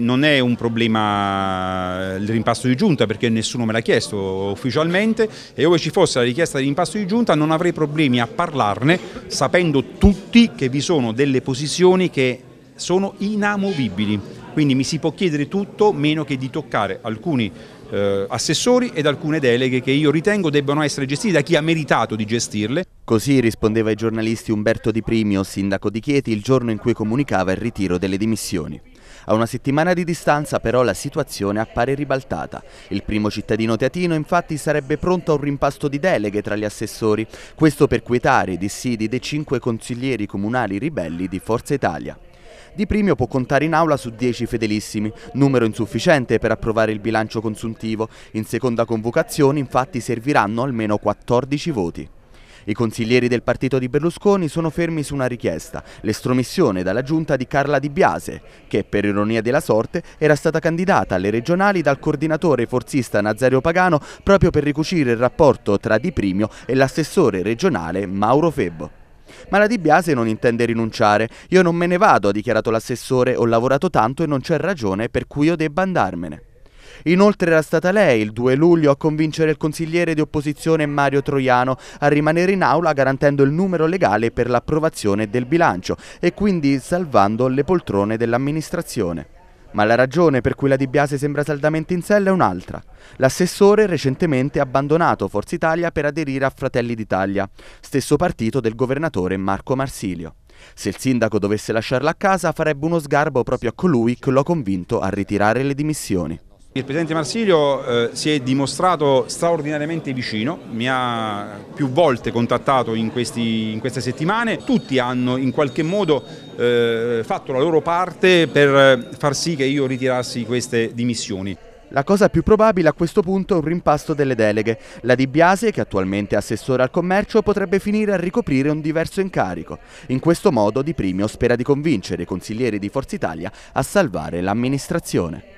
Non è un problema eh, il rimpasto di giunta perché nessuno me l'ha chiesto ufficialmente e ove ci fosse la richiesta di rimpasto di giunta non avrei problemi a parlarne sapendo tutti che vi sono delle posizioni che sono inamovibili, quindi mi si può chiedere tutto meno che di toccare alcuni eh, assessori ed alcune deleghe che io ritengo debbano essere gestite da chi ha meritato di gestirle. Così rispondeva ai giornalisti Umberto Di Primio, sindaco di Chieti, il giorno in cui comunicava il ritiro delle dimissioni. A una settimana di distanza però la situazione appare ribaltata. Il primo cittadino teatino infatti sarebbe pronto a un rimpasto di deleghe tra gli assessori, questo per quietare i dissidi dei cinque consiglieri comunali ribelli di Forza Italia. Di Primio può contare in aula su 10 fedelissimi, numero insufficiente per approvare il bilancio consuntivo. In seconda convocazione infatti serviranno almeno 14 voti. I consiglieri del partito di Berlusconi sono fermi su una richiesta, l'estromissione dalla giunta di Carla Di Biase, che per ironia della sorte era stata candidata alle regionali dal coordinatore forzista Nazario Pagano proprio per ricucire il rapporto tra Di Primio e l'assessore regionale Mauro Febbo. Ma la Di Biase non intende rinunciare. Io non me ne vado, ha dichiarato l'assessore, ho lavorato tanto e non c'è ragione per cui io debba andarmene. Inoltre era stata lei, il 2 luglio, a convincere il consigliere di opposizione Mario Troiano a rimanere in aula garantendo il numero legale per l'approvazione del bilancio e quindi salvando le poltrone dell'amministrazione. Ma la ragione per cui la Di Biase sembra saldamente in sella è un'altra. L'assessore recentemente ha abbandonato Forza Italia per aderire a Fratelli d'Italia, stesso partito del governatore Marco Marsilio. Se il sindaco dovesse lasciarla a casa farebbe uno sgarbo proprio a colui che lo ha convinto a ritirare le dimissioni. Il Presidente Marsilio eh, si è dimostrato straordinariamente vicino, mi ha più volte contattato in, questi, in queste settimane, tutti hanno in qualche modo eh, fatto la loro parte per far sì che io ritirassi queste dimissioni. La cosa più probabile a questo punto è un rimpasto delle deleghe. La Di Biase, che attualmente è assessore al commercio, potrebbe finire a ricoprire un diverso incarico. In questo modo Di Primio spera di convincere i consiglieri di Forza Italia a salvare l'amministrazione.